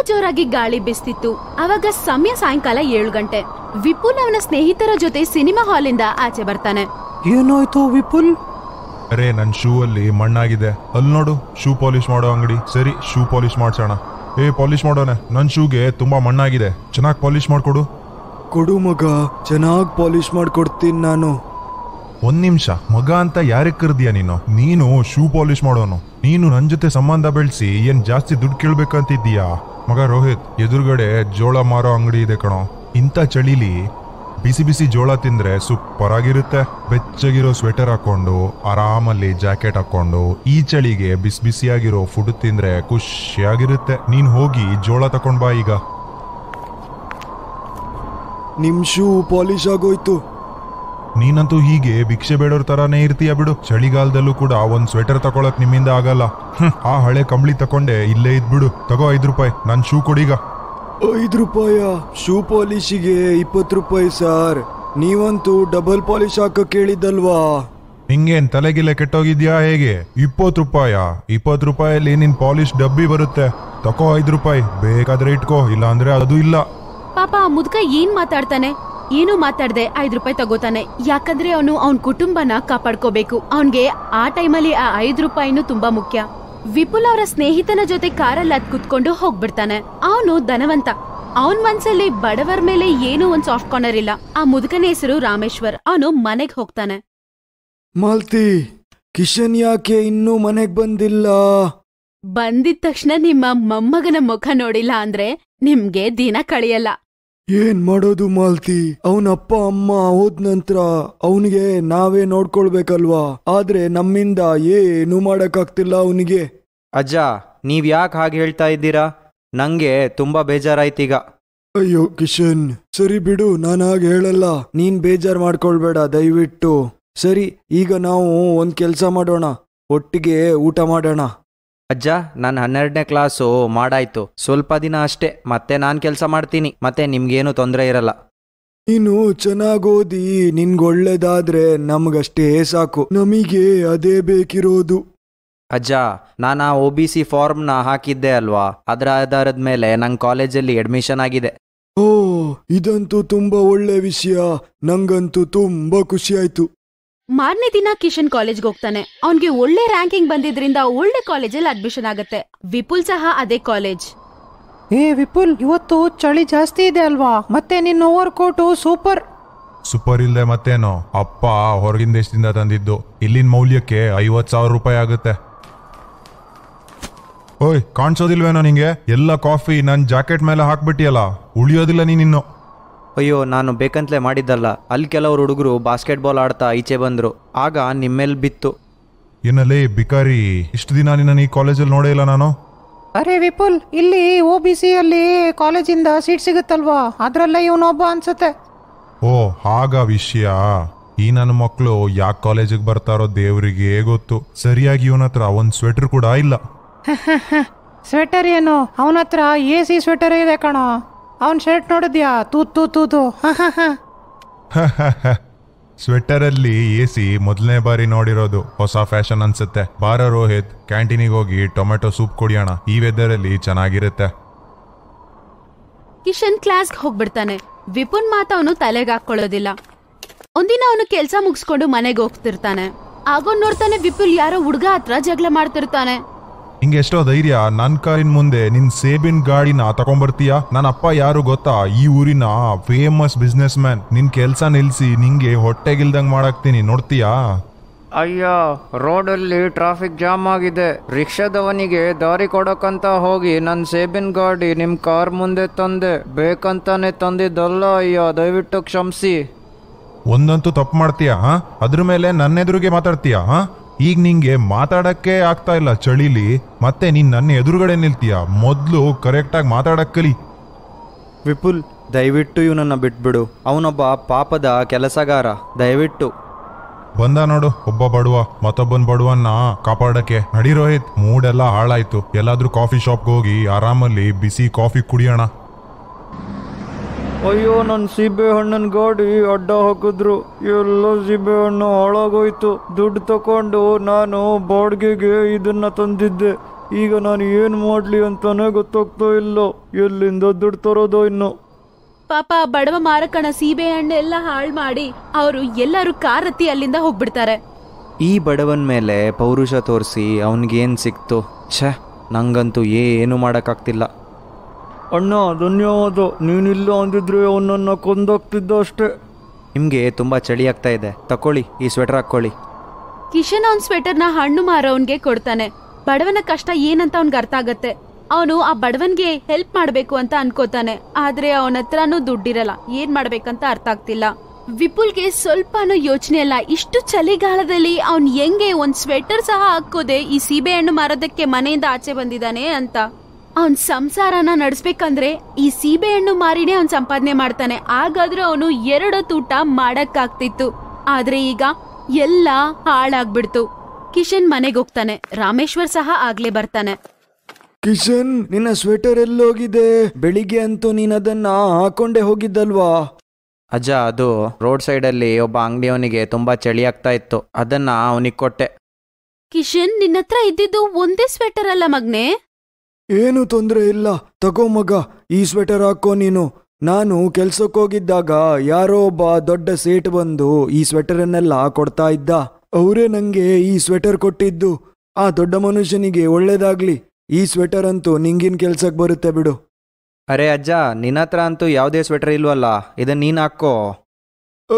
ತುಂಬಾ ಜೋರಾಗಿ ಗಾಳಿ ಬೀಸ್ತಿತ್ತು ಅವಾಗ ಸಮಯ ಸಾಯಂಕಾಲ ಏಳು ಗಂಟೆ ವಿಪುಲ್ ಅವನ ಸ್ನೇಹಿತರ ಜೊತೆ ಸಿನಿಮಾ ಹಾಲ್ ಇಂದ ಆಚೆ ಬರ್ತಾನೆ ಏನಾಯ್ತು ವಿಪುಲ್ ಅರೆ ನನ್ನ ಶೂ ಅಲ್ಲಿ ಮಣ್ಣಾಗಿದೆ ಅಲ್ ನೋಡು ಶೂ ಪಾಲಿಶ್ ಮಾಡೋ ಅಂಗಡಿ ಸರಿ ಶೂ ಪಾಲಿಶ್ ಮಾಡ್ಸೋಣ ಏ ಪಾಲಿಶ್ ಮಾಡೋಣ ನನ್ನ ಶೂಗೆ ತುಂಬಾ ಮಣ್ಣಾಗಿದೆ ಚೆನ್ನಾಗಿ ಪಾಲಿಶ್ ಮಾಡ್ಕೊಡು ಕೊಡು ಮಗ ಚೆನ್ನಾಗಿ ಪಾಲಿಶ್ ಮಾಡ್ಕೊಡ್ತೀನಿ ನಾನು ಒಂದ್ ನಿಮಿಷ ಮಗ ಅಂತ ಯಾರಿಗೆ ಕರ್ದಿಯಾ ನೀನು ನೀನು ಶೂ ಪಾಲಿಶ್ ಮಾಡೋನು ನೀನು ನನ್ನ ಜೊತೆ ಸಂಬಂಧ ಬೆಳೆಸಿ ಏನ್ ಜಾಸ್ತಿ ದುಡ್ಡು ಕೇಳ್ಬೇಕಂತಿದ್ದೀಯಾ ಮಗ ರೋಹಿತ್ ಎದುರುಗಡೆ ಜೋಳ ಮಾರೋ ಅಂಗಡಿ ಇದೆ ಕಣೋ ಇಂಥ ಚಳಿಲಿ ಬಿಸಿ ಬಿಸಿ ಜೋಳ ತಿಂದ್ರೆ ಸೂಪರ್ ಆಗಿರುತ್ತೆ ಬೆಚ್ಚಗಿರೋ ಸ್ವೆಟರ್ ಹಾಕೊಂಡು ಆರಾಮಲ್ಲಿ ಜಾಕೆಟ್ ಹಾಕೊಂಡು ಈ ಚಳಿಗೆ ಬಿಸಿ ಬಿಸಿಯಾಗಿರೋ ಫುಡ್ ತಿಂದ್ರೆ ಖುಷಿಯಾಗಿರುತ್ತೆ ನೀನ್ ಹೋಗಿ ಜೋಳ ತಕೊಂಡ್ ಬಾ ಈಗ ನಿಮ್ ಶೂ ಪಾಲಿಶ್ ಆಗೋಯ್ತು ನೀನಂತೂ ಹೀಗೆ ಭಿಕ್ಷೆ ಬೇಡೋರ್ ತರಾನೇ ಇರ್ತೀಯ ಬಿಡು ಚಳಿಗಾಲದಲ್ಲೂ ಕೂಡ ಒಂದ್ ಸ್ವೆಟರ್ ತಕೊಳಕ್ ನಿಮ್ಮಿಂದ ಆಗಲ್ಲ ಆ ಹಳೆ ಕಂಬಳಿ ತಕೊಂಡೆ ಇಲ್ಲೇ ಬಿಡು ತಗೋ ಐದ್ ರೂಪಾಯಿ ನನ್ ಶೂ ಕೊಡೀಗ ಐದ್ ರೂಪಾಯ ಶೂ ಪಾಲಿಶಿಗೆ ಇಪ್ಪತ್ತು ರೂಪಾಯಿ ಸರ್ ನೀವಂತೂ ಡಬಲ್ ಪಾಲಿಶ್ ಹಾಕ ಕೇಳಿದ್ದಲ್ವಾ ನಿಂಗೇನ್ ತಲೆಗಿಲೆ ಕೆಟ್ಟೋಗಿದ್ಯಾ ಹೇಗೆ ಇಪ್ಪತ್ತು ರೂಪಾಯ ಇಪ್ಪತ್ತು ರೂಪಾಯಲ್ಲಿ ನಿನ್ ಪಾಲಿಶ್ ಡಬ್ಬಿ ಬರುತ್ತೆ ತಕೋ ಐದ್ ರೂಪಾಯಿ ಬೇಕಾದ್ರೆ ಇಟ್ಕೋ ಇಲ್ಲ ಅಂದ್ರೆ ಅದು ಇಲ್ಲ ಪಾಪ ಮುದ್ಕ ಏನ್ ಮಾತಾಡ್ತಾನೆ ಏನು ಮಾತಾಡದೆ ಐದ್ ರೂಪಾಯಿ ತಗೋತಾನೆ ಯಾಕಂದ್ರೆ ಅವನು ಅವನ ಕುಟುಂಬನ ಕಾಪಾಡ್ಕೋಬೇಕು ಅವನ್ಗೆ ಆ ಟೈಮಲ್ಲಿ ಆ ಐದ್ ರೂಪಾಯಿನೂ ತುಂಬಾ ಮುಖ್ಯ ವಿಪುಲ್ ಅವರ ಸ್ನೇಹಿತನ ಜೊತೆ ಕಾರಲ್ಲಿ ಅದ್ ಕುತ್ಕೊಂಡು ಹೋಗ್ಬಿಡ್ತಾನೆ ಅವನು ಧನವಂತ ಅವನ್ ಮನ್ಸಲ್ಲಿ ಬಡವರ ಮೇಲೆ ಏನೂ ಒಂದ್ ಸಾಫ್ಟ್ ಕಾರ್ನರ್ ಇಲ್ಲ ಆ ಮುದುಕನ ಹೆಸರು ರಾಮೇಶ್ವರ್ ಅವನು ಮನೆಗ್ ಹೋಗ್ತಾನೆ ಮಾಲ್ತಿ ಕಿಶನ್ ಯಾಕೆ ಇನ್ನೂ ಮನೆಗ್ ಬಂದಿಲ್ಲ ಬಂದಿದ ತಕ್ಷಣ ನಿಮ್ಮ ಮೊಮ್ಮಗನ ಮುಖ ನೋಡಿಲ್ಲ ಅಂದ್ರೆ ನಿಮ್ಗೆ ದಿನ ಕಳಿಯಲ್ಲ ಏನ್ ಮಾಡೋದು ಮಾಲ್ತಿ ಅವನ ಅಪ್ಪ ಅಮ್ಮ ಹೋದ ನಂತರ ಅವನಿಗೆ ನಾವೇ ನೋಡ್ಕೊಳ್ಬೇಕಲ್ವಾ ಆದ್ರೆ ನಮ್ಮಿಂದ ಏನು ಮಾಡಕ್ಕಾಗ್ತಿಲ್ಲ ಅವನಿಗೆ ಅಜ್ಜ ನೀವ್ ಯಾಕೆ ಹಾಗೆ ಹೇಳ್ತಾ ಇದ್ದೀರಾ ನಂಗೆ ತುಂಬಾ ಬೇಜಾರಾಯ್ತೀಗ ಅಯ್ಯೋ ಕಿಶನ್ ಸರಿ ಬಿಡು ನಾನು ಹಾಗೆ ಹೇಳಲ್ಲ ನೀನ್ ಬೇಜಾರ್ ಮಾಡ್ಕೊಳ್ಬೇಡ ದಯವಿಟ್ಟು ಸರಿ ಈಗ ನಾವು ಒಂದ್ ಕೆಲಸ ಮಾಡೋಣ ಒಟ್ಟಿಗೆ ಊಟ ಮಾಡೋಣ ಅಜ್ಜ ನಾನು ಹನ್ನೆರಡನೇ ಕ್ಲಾಸು ಮಾಡಾಯ್ತು ಸ್ವಲ್ಪ ದಿನ ಅಷ್ಟೇ ಮತ್ತೆ ನಾನು ಕೆಲಸ ಮಾಡ್ತೀನಿ ಮತ್ತೆ ನಿಮ್ಗೇನು ತೊಂದರೆ ಇರಲ್ಲ ನೀನು ಚೆನ್ನಾಗೋದಿ ನಿನ್ಗೊಳ್ಳೇದಾದ್ರೆ ನಮಗಷ್ಟೇ ಸಾಕು ನಮಗೆ ಅದೇ ಬೇಕಿರೋದು ಅಜ್ಜ ನಾನು ಆ ಒ ಬಿ ಸಿ ಫಾರ್ಮ್ನ ಹಾಕಿದ್ದೆ ಅಲ್ವಾ ಅದರ ಆಧಾರದ ಮೇಲೆ ನಂಗೆ ಕಾಲೇಜಲ್ಲಿ ಅಡ್ಮಿಷನ್ ಆಗಿದೆ ಓ ಇದಂತೂ ತುಂಬಾ ಒಳ್ಳೆ ವಿಷಯ ನಂಗಂತೂ ತುಂಬಾ ಖುಷಿ ಮಾರನೇ ದಿನ ಕಿಶನ್ ಕಾಲೇಜ್ಗೆ ಹೋಗ್ತಾನೆ ಅವನ್ಗೆ ಒಳ್ಳೆ ರ್ಯಾಂಕಿಂಗ್ ಬಂದಿದ್ರಿಂದ ಒಳ್ಳೆ ಕಾಲೇಜಲ್ಲಿ ಅಡ್ಮಿಷನ್ ಆಗುತ್ತೆ ವಿಪುಲ್ ಸಹ ಅದೇ ಕಾಲೇಜ್ ಏ ವಿಪುಲ್ ಇವತ್ತು ಚಳಿ ಜಾಸ್ತಿ ಇದೆ ಅಲ್ವಾ ಮತ್ತೆ ನಿನ್ನ ಓವರ್ ಕೋಟು ಸೂಪರ್ ಸೂಪರ್ ಇಲ್ಲದೆ ಮತ್ತೇನು ಅಪ್ಪ ಹೊರಗಿನ ದೇಶದಿಂದ ತಂದಿದ್ದು ಇಲ್ಲಿನ ಮೌಲ್ಯಕ್ಕೆ ಐವತ್ ಸಾವಿರ ರೂಪಾಯಿ ಆಗುತ್ತೆ ಓಯ್ ಕಾಣಿಸೋದಿಲ್ವೇನೋ ನಿಂಗೆ ಎಲ್ಲ ಕಾಫಿ ನನ್ನ ಜಾಕೆಟ್ ಮೇಲೆ ಹಾಕ್ಬಿಟ್ಟಿಯಲ್ಲ ಉಳಿಯೋದಿಲ್ಲ ನೀನಿನ್ನು ಅಯ್ಯೋ ನಾನು ಬೇಕಂತಲೇ ಮಾಡಿದ್ದಲ್ಲ ಅಲ್ಲಿ ಕೆಲವರು ಹುಡುಗರು ಬಾಸ್ಕೆಟ್ಬಾಲ್ ಆಡ್ತಾ ಈಚೆ ಬಂದರು ಆಗ ನಿಮ್ಮೇಲೆ ಬಿತ್ತು ಏನಲ್ಲೇ ಬಿಕಾರಿ ಇಷ್ಟು ದಿನ ನಿನ್ನ ಈ ಕಾಲೇಜಲ್ಲಿ ನೋಡೇ ಇಲ್ಲ ನಾನು ಅರೆ ವಿಪುಲ್ ಇಲ್ಲಿ ಒ ಬಿ ಸಿ ಅಲ್ಲಿ ಕಾಲೇಜಿಂದ ಸೀಟ್ ಸಿಗುತ್ತಲ್ವಾ ಅದ್ರಲ್ಲೇ ಇವನೊಬ್ಬ ಅನ್ಸುತ್ತೆ ಓ ಹಾಗ ವಿಷಯ ಈ ನನ್ನ ಮಕ್ಕಳು ಯಾಕೆ ಕಾಲೇಜಿಗೆ ಬರ್ತಾರೋ ದೇವರಿಗೆ ಗೊತ್ತು ಸರಿಯಾಗಿ ಇವನ ಹತ್ರ ಒಂದು ಸ್ವೆಟರ್ ಕೂಡ ಇಲ್ಲ ಸ್ವೆಟರ್ ಏನು ಅವನ ಹತ್ರ ಎ ಸಿ ಸ್ವೆಟರ್ ಇದೆ ಕಣೋ ಅವನ ಶರ್ಟ್ ನೋಡಿದ್ಯಾ ತೂ ತೂ ತೂ ಸ್ವೆಟರಲ್ಲಿ ಎ ಸಿ ಮೊದಲನೇ ಬಾರಿ ನೋಡಿರೋದು ಹೊಸ ಫ್ಯಾಷನ್ ಅನ್ಸುತ್ತೆ ಬಾರ ರೋಹಿತ್ ಕ್ಯಾಂಟೀನಿಗೆ ಹೋಗಿ ಟೊಮೆಟೊ ಸೂಪ್ ಕುಡಿಯೋಣ ಈ ವೆದರ್ ಅಲ್ಲಿ ಚೆನ್ನಾಗಿರುತ್ತೆ ಕಿಶನ್ ಕ್ಲಾಸ್ಗೆ ಹೋಗ್ಬಿಡ್ತಾನೆ ವಿಪುನ್ ಮಾತ ಅವನು ತಲೆಗೆ ಹಾಕೊಳ್ಳೋದಿಲ್ಲ ಒಂದಿನ ಅವನು ಕೆಲಸ ಮುಗಿಸ್ಕೊಂಡು ಮನೆಗೆ ಹೋಗ್ತಿರ್ತಾನೆ ಆಗೋ ನೋಡ್ತಾನೆ ವಿಪುಲ್ ಯಾರೋ ಹುಡುಗ ಹತ್ರ ಜಗಳ ಮಾಡ್ತಿರ್ತಾನೆ ಹಿಂಗೆ ಎಷ್ಟೋ ಧೈರ್ಯ ನನ್ನ ಕಾರಿನ ಮುಂದೆ ನಿನ್ ಸೇಬಿನ್ ಗಾಡಿನ ತಗೊಂಡ್ಬರ್ತೀಯಾ ನನ್ನ ಅಪ್ಪ ಯಾರು ಗೊತ್ತಾ ಈ ಊರಿನ ಫೇಮಸ್ ಬಿಸ್ನೆಸ್ ಮ್ಯಾನ್ ನಿನ್ ಕೆಲ್ಸ ನಿಲ್ಸಿ ನಿಂಗೆ ಹೊಟ್ಟೆಗಿಲ್ದಂಗ್ ಮಾಡಾಕ್ತೀನಿ ನೋಡ್ತೀಯಾ ಅಯ್ಯ ಅಲ್ಲಿ ಟ್ರಾಫಿಕ್ ಜಾಮ್ ಆಗಿದೆ ರಿಕ್ಷಾದವನಿಗೆ ದಾರಿ ಕೊಡಕಂತ ಹೋಗಿ ನನ್ನ ಸೇಬಿನ್ ಗಾಡಿ ನಿಮ್ ಕಾರ್ ಮುಂದೆ ತಂದೆ ಬೇಕಂತಾನೆ ತಂದಿದ್ದಲ್ಲ ಅಯ್ಯ ದಯವಿಟ್ಟು ಕ್ಷಮಿಸಿ ಒಂದಂತೂ ತಪ್ಪು ಮಾಡ್ತೀಯಾ ಅದ್ರ ಮೇಲೆ ನನ್ನೆದುರಿಗೆ ಮಾತಾಡ್ತೀಯಾ ಈಗ ನಿಂಗೆ ಮಾತಾಡಕ್ಕೆ ಆಗ್ತಾ ಇಲ್ಲ ಚಳಿಲಿ ಮತ್ತೆ ನೀನ್ ನನ್ನ ಎದುರುಗಡೆ ನಿಲ್ತೀಯ ಮೊದಲು ಕರೆಕ್ಟಾಗಿ ಕಲಿ ವಿಪುಲ್ ದಯವಿಟ್ಟು ಇವನನ್ನ ಬಿಟ್ಬಿಡು ಅವನೊಬ್ಬ ಪಾಪದ ಕೆಲಸಗಾರ ದಯವಿಟ್ಟು ಬಂದ ನೋಡು ಒಬ್ಬ ಬಡವ ಮತ್ತೊಬ್ಬನ್ ಬಡವನ್ನ ಕಾಪಾಡಕ್ಕೆ ನಡಿ ರೋಹಿತ್ ಮೂಡೆಲ್ಲ ಹಾಳಾಯ್ತು ಎಲ್ಲಾದ್ರೂ ಕಾಫಿ ಶಾಪ್ಗೆ ಹೋಗಿ ಆರಾಮಲ್ಲಿ ಬಿಸಿ ಕಾಫಿ ಕುಡಿಯೋಣ ಅಯ್ಯೋ ನನ್ನ ಸೀಬೆ ಹಣ್ಣನ್ ಗಾಡಿ ಅಡ್ಡ ಹಾಕಿದ್ರು ಎಲ್ಲ ಸೀಬೆ ಹಣ್ಣು ಹಾಳಾಗೋಯ್ತು ದುಡ್ಡು ತಕೊಂಡು ನಾನು ಬಾಡಿಗೆಗೆ ಇದನ್ನ ತಂದಿದ್ದೆ ಈಗ ನಾನು ಏನು ಮಾಡಲಿ ಅಂತಾನೆ ಗೊತ್ತಾಗ್ತಾ ಇಲ್ಲ ಎಲ್ಲಿಂದ ದುಡ್ಡು ತರೋದೋ ಇನ್ನು ಪಾಪ ಬಡವ ಮಾರಕಣ ಸೀಬೆ ಎಲ್ಲ ಹಾಳು ಮಾಡಿ ಅವರು ಎಲ್ಲರೂ ಕಾರ್ ಹತ್ತಿ ಅಲ್ಲಿಂದ ಹೋಗ್ಬಿಡ್ತಾರೆ ಈ ಬಡವನ ಮೇಲೆ ಪೌರುಷ ತೋರಿಸಿ ಏನ್ ಸಿಕ್ತು ಛ ನಂಗಂತೂ ಏನು ಮಾಡೋಕ್ಕಾಗ್ತಿಲ್ಲ ಅಣ್ಣ ಧನ್ಯವಾದ ನೀನಿಲ್ಲ ಅಂದಿದ್ರೆ ಅವನನ್ನು ಕೊಂದೋಗ್ತಿದ್ದ ಅಷ್ಟೇ ನಿಮಗೆ ತುಂಬಾ ಚಳಿ ಆಗ್ತಾ ಇದೆ ತಕೊಳ್ಳಿ ಈ ಸ್ವೆಟರ್ ಹಾಕೊಳ್ಳಿ ಕಿಶನ್ ಅವನ್ ಸ್ವೆಟರ್ನ ಹಣ್ಣು ಮಾರೋನ್ಗೆ ಕೊಡ್ತಾನೆ ಬಡವನ ಕಷ್ಟ ಏನಂತ ಅವನ್ಗೆ ಅರ್ಥ ಆಗತ್ತೆ ಅವನು ಆ ಬಡವನ್ಗೆ ಹೆಲ್ಪ್ ಮಾಡಬೇಕು ಅಂತ ಅನ್ಕೋತಾನೆ ಆದ್ರೆ ಅವನ ಹತ್ರನೂ ದುಡ್ಡಿರಲ್ಲ ಏನ್ ಮಾಡ್ಬೇಕಂತ ಅರ್ಥ ಆಗ್ತಿಲ್ಲ ವಿಪುಲ್ಗೆ ಸ್ವಲ್ಪನೂ ಯೋಚನೆ ಅಲ್ಲ ಇಷ್ಟು ಚಳಿಗಾಲದಲ್ಲಿ ಅವನ್ ಹೆಂಗೆ ಒಂದ್ ಸ್ವೆಟರ್ ಸಹ ಹಾಕೋದೆ ಈ ಸೀಬೆ ಹಣ್ಣು ಮಾರೋದಕ್ಕೆ ಮನೆಯಿಂದ ಆಚೆ ಬಂದಿದ್ದಾನೆ ಅಂತ ಅವನ್ ಸಂಸಾರನ ನಡೆಸ್ಬೇಕಂದ್ರೆ ಈ ಸೀಬೆಹಣ್ಣು ಹಣ್ಣು ಮಾರಿನೇ ಅವನ್ ಸಂಪಾದನೆ ಮಾಡ್ತಾನೆ ಹಾಗಾದ್ರೆ ಅವನು ಎರಡು ತೂಟ ಮಾಡಕ್ಕಾಗ್ತಿತ್ತು ಆದ್ರೆ ಈಗ ಎಲ್ಲ ಹಾಳಾಗ್ಬಿಡ್ತು ಕಿಶನ್ ಮನೆಗೆ ಹೋಗ್ತಾನೆ ರಾಮೇಶ್ವರ್ ಸಹ ಆಗ್ಲೇ ಬರ್ತಾನೆ ಕಿಶನ್ ನಿನ್ನ ಸ್ವೆಟರ್ ಎಲ್ಲೋಗಿದೆ ಬೆಳಿಗ್ಗೆ ಅಂತೂ ನೀನ್ ಅದನ್ನ ಹಾಕೊಂಡೆ ಹೋಗಿದ್ದಲ್ವಾ ಅಜ್ಜ ಅದು ರೋಡ್ ಸೈಡ್ ಅಲ್ಲಿ ಒಬ್ಬ ಅಂಗಡಿಯವನಿಗೆ ತುಂಬಾ ಚಳಿ ಆಗ್ತಾ ಇತ್ತು ಅದನ್ನ ಅವನಿಗೆ ಕೊಟ್ಟೆ ಕಿಶನ್ ನಿನ್ನತ್ರ ಇದ್ದಿದ್ದು ಒಂದೇ ಸ್ವೆಟರ್ ಅಲ್ಲ ಮಗ್ನೆ ಏನು ತೊಂದರೆ ಇಲ್ಲ ತಗೋ ಮಗ ಈ ಸ್ವೆಟರ್ ಹಾಕೋ ನೀನು ನಾನು ಕೆಲ್ಸಕ್ಕೋಗಿದ್ದಾಗ ಯಾರೋ ಒಬ್ಬ ದೊಡ್ಡ ಸೇಟ್ ಬಂದು ಈ ಸ್ವೆಟರನ್ನೆಲ್ಲ ಕೊಡ್ತಾ ಇದ್ದ ಅವರೇ ನನಗೆ ಈ ಸ್ವೆಟರ್ ಕೊಟ್ಟಿದ್ದು ಆ ದೊಡ್ಡ ಮನುಷ್ಯನಿಗೆ ಒಳ್ಳೇದಾಗ್ಲಿ ಈ ಸ್ವೆಟರ್ ಅಂತೂ ನಿಂಗಿನ ಕೆಲ್ಸಕ್ಕೆ ಬರುತ್ತೆ ಬಿಡು ಅರೆ ಅಜ್ಜ ನಿನ್ನ ಹತ್ರ ಅಂತೂ ಯಾವುದೇ ಸ್ವೆಟರ್ ಇಲ್ವಲ್ಲ ಇದನ್ನ ನೀನ್ ಹಾಕೋ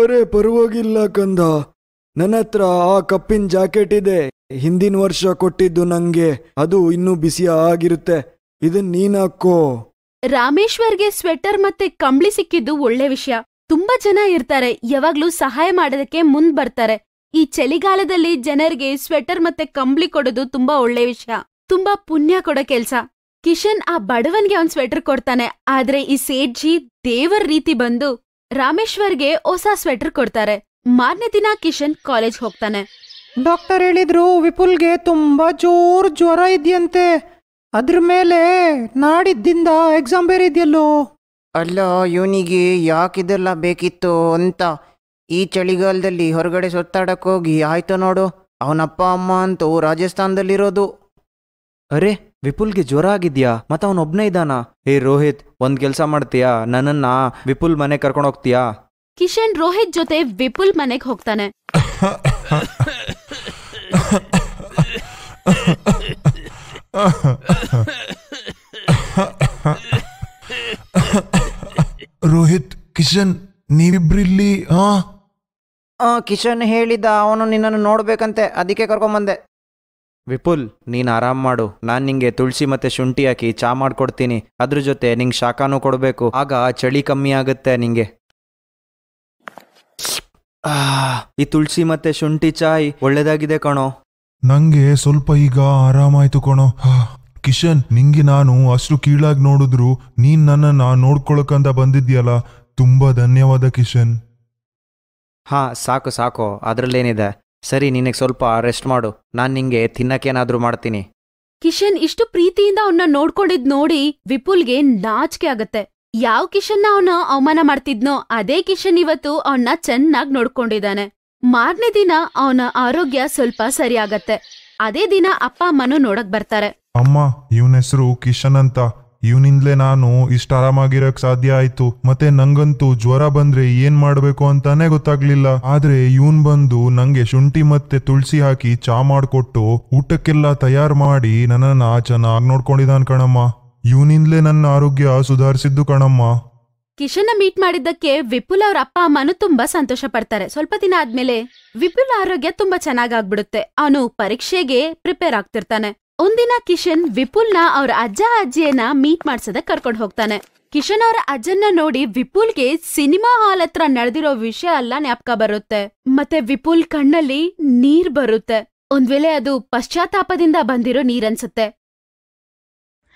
ಅರೆ ಪರವಾಗಿಲ್ಲ ಕಂದ ನನ್ನ ಹತ್ರ ಆ ಕಪ್ಪಿನ ಜಾಕೆಟ್ ಇದೆ ಹಿಂದಿನ ವರ್ಷ ಕೊಟ್ಟಿದ್ದು ನಂಗೆ ಅದು ಇನ್ನೂ ಬಿಸಿ ಆಗಿರುತ್ತೆ ಇದನ್ ನೀನಾಕೋ ರಾಮೇಶ್ವರ್ಗೆ ಸ್ವೆಟರ್ ಮತ್ತೆ ಕಂಬಳಿ ಸಿಕ್ಕಿದ್ದು ಒಳ್ಳೆ ವಿಷಯ ತುಂಬಾ ಜನ ಇರ್ತಾರೆ ಯಾವಾಗ್ಲೂ ಸಹಾಯ ಮಾಡೋದಕ್ಕೆ ಮುಂದ್ ಬರ್ತಾರೆ ಈ ಚಳಿಗಾಲದಲ್ಲಿ ಜನರಿಗೆ ಸ್ವೆಟರ್ ಮತ್ತೆ ಕಂಬಳಿ ಕೊಡೋದು ತುಂಬಾ ಒಳ್ಳೆ ವಿಷಯ ತುಂಬಾ ಪುಣ್ಯ ಕೊಡೋ ಕೆಲ್ಸ ಕಿಶನ್ ಆ ಬಡವನ್ಗೆ ಒಂದ್ ಸ್ವೆಟರ್ ಕೊಡ್ತಾನೆ ಆದ್ರೆ ಈ ಸೇಜ್ಜಿ ದೇವರ ರೀತಿ ಬಂದು ರಾಮೇಶ್ವರ್ಗೆ ಹೊಸ ಸ್ವೆಟರ್ ಕೊಡ್ತಾರೆ ಮಾರನೇ ದಿನ ಕಿಶನ್ ಕಾಲೇಜ್ ಹೋಗ್ತಾನೆ ಡಾಕ್ಟರ್ ಹೇಳಿದ್ರು ವಿಪುಲ್ಗೆ ತುಂಬಾ ಜೋರು ಜ್ವರ ಇದೆಯಂತೆ ಅದ್ರ ಮೇಲೆ ನಾಡಿದ್ದಿಂದ ಎಕ್ಸಾಮ್ ಬೇರೆ ಇದೆಯಲ್ಲೋ ಅಲ್ಲ ಇವನಿಗೆ ಯಾಕಿದೆಲ್ಲ ಬೇಕಿತ್ತು ಅಂತ ಈ ಚಳಿಗಾಲದಲ್ಲಿ ಹೊರಗಡೆ ಹೋಗಿ ಆಯ್ತು ನೋಡು ಅವನಪ್ಪ ಅಮ್ಮ ಅಂತೂ ರಾಜಸ್ಥಾನದಲ್ಲಿರೋದು ಅರೆ ವಿಪುಲ್ಗೆ ಜ್ವರ ಆಗಿದ್ಯಾ ಮತ್ತೆ ಅವನೊಬ್ನೇ ಇದ್ದಾನಾ ಏ ರೋಹಿತ್ ಒಂದ್ ಕೆಲಸ ಮಾಡ್ತೀಯಾ ನನ್ನನ್ನ ವಿಪುಲ್ ಮನೆ ಕರ್ಕೊಂಡು ಹೋಗ್ತೀಯಾ ಕಿಶನ್ ರೋಹಿತ್ ಜೊತೆ ವಿಪುಲ್ ಮನೆಗೆ ಹೋಗ್ತಾನೆ ರೋಹಿತ್ ಕಿಶನ್ ನೀವಿಬ್ರಿಲ್ಲಿ ಕಿಶನ್ ಹೇಳಿದ ಅವನು ನಿನ್ನನ್ನು ನೋಡ್ಬೇಕಂತೆ ಅದಕ್ಕೆ ಕರ್ಕೊಂಬಂದೆ ವಿಪುಲ್ ನೀನು ಆರಾಮ್ ಮಾಡು ನಾನು ನಿಂಗೆ ತುಳಸಿ ಮತ್ತೆ ಶುಂಠಿ ಹಾಕಿ ಚಾ ಮಾಡ್ಕೊಡ್ತೀನಿ ಅದ್ರ ಜೊತೆ ನಿಂಗೆ ಶಾಖಾನು ಕೊಡಬೇಕು ಆಗ ಚಳಿ ಕಮ್ಮಿ ಆಗುತ್ತೆ ನಿಂಗೆ ಈ ತುಳಸಿ ಮತ್ತೆ ಶುಂಠಿ ಚಾಯ್ ಒಳ್ಳೇದಾಗಿದೆ ಕಣೋ ನಂಗೆ ಸ್ವಲ್ಪ ಈಗ ಆರಾಮಾಯ್ತು ಕಣೋ ಕಿಶನ್ ನಿಂಗೆ ನಾನು ಅಷ್ಟು ಕೀಳಾಗಿ ನೋಡಿದ್ರು ನೀನ್ ನನ್ನ ನೋಡ್ಕೊಳಕಂತ ಬಂದಿದ್ಯಲ್ಲ ತುಂಬಾ ಧನ್ಯವಾದ ಕಿಶನ್ ಹಾ ಸಾಕು ಸಾಕು ಅದ್ರಲ್ಲೇನಿದೆ ಸರಿ ನಿನಗೆ ಸ್ವಲ್ಪ ರೆಸ್ಟ್ ಮಾಡು ನಾನು ನಿಂಗೆ ತಿನ್ನಕೇನಾದ್ರೂ ಮಾಡ್ತೀನಿ ಕಿಶನ್ ಇಷ್ಟು ಪ್ರೀತಿಯಿಂದ ಅವನ್ನ ನೋಡ್ಕೊಂಡಿದ್ ನೋಡಿ ವಿಪುಲ್ಗೆ ನಾಚಿಕೆ ಆಗತ್ತೆ ಯಾವ ನ ಅವನು ಅವಮಾನ ಮಾಡ್ತಿದ್ನೋ ಅದೇ ಕಿಶನ್ ಇವತ್ತು ಅವನ್ನ ಚೆನ್ನಾಗ್ ನೋಡ್ಕೊಂಡಿದ್ದಾನೆ ಮಾರನೇ ದಿನ ಅವನ ಆರೋಗ್ಯ ಸ್ವಲ್ಪ ಸರಿಯಾಗತ್ತೆ ಅದೇ ದಿನ ಅಪ್ಪ ಅಮ್ಮನು ನೋಡಕ್ ಬರ್ತಾರೆ ಅಮ್ಮ ಇವನ ಹೆಸರು ಕಿಶನ್ ಅಂತ ಇವನಿಂದಲೇ ನಾನು ಇಷ್ಟ ಆರಾಮಾಗಿರಕ್ ಸಾಧ್ಯ ಆಯ್ತು ಮತ್ತೆ ನಂಗಂತೂ ಜ್ವರ ಬಂದ್ರೆ ಏನ್ ಮಾಡ್ಬೇಕು ಅಂತಾನೆ ಗೊತ್ತಾಗ್ಲಿಲ್ಲ ಆದ್ರೆ ಇವನ್ ಬಂದು ನಂಗೆ ಶುಂಠಿ ಮತ್ತೆ ತುಳಸಿ ಹಾಕಿ ಚಾ ಮಾಡ್ಕೊಟ್ಟು ಊಟಕ್ಕೆಲ್ಲ ತಯಾರು ಮಾಡಿ ನನ್ನನ್ನ ಚೆನ್ನಾಗ್ ನೋಡ್ಕೊಂಡಿದ್ದಾನ್ ಕಣಮ್ಮ ಇವನಿಂದಲೇ ನನ್ನ ಆರೋಗ್ಯ ಸುಧಾರಿಸಿದ್ದು ಕಣಮ್ಮ ಕಿಶನ್ ಮೀಟ್ ಮಾಡಿದ್ದಕ್ಕೆ ವಿಪುಲ್ ಅವ್ರ ಅಪ್ಪ ಅಮ್ಮನು ತುಂಬಾ ಸಂತೋಷ ಪಡ್ತಾರೆ ಸ್ವಲ್ಪ ದಿನ ಆದ್ಮೇಲೆ ವಿಪುಲ್ ಆರೋಗ್ಯ ತುಂಬಾ ಚೆನ್ನಾಗಾಗ್ಬಿಡುತ್ತೆ ಅವನು ಪರೀಕ್ಷೆಗೆ ಪ್ರಿಪೇರ್ ಆಗ್ತಿರ್ತಾನೆ ಒಂದಿನ ಕಿಶನ್ ನ ಅವ್ರ ಅಜ್ಜ ಅಜ್ಜಿಯನ್ನ ಮೀಟ್ ಮಾಡ್ಸದ ಕರ್ಕೊಂಡು ಹೋಗ್ತಾನೆ ಕಿಶನ್ ಅವರ ಅಜ್ಜನ್ನ ನೋಡಿ ವಿಪುಲ್ಗೆ ಸಿನಿಮಾ ಹಾಲ್ ಹತ್ರ ನಡೆದಿರೋ ವಿಷಯ ಎಲ್ಲ ಜ್ಞಾಪಕ ಬರುತ್ತೆ ಮತ್ತೆ ವಿಪುಲ್ ಕಣ್ಣಲ್ಲಿ ನೀರ್ ಬರುತ್ತೆ ಒಂದ್ ವೇಳೆ ಅದು ಪಶ್ಚಾತ್ತಾಪದಿಂದ ಬಂದಿರೋ ನೀರನ್ಸುತ್ತೆ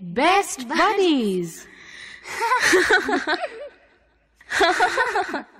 best buddies.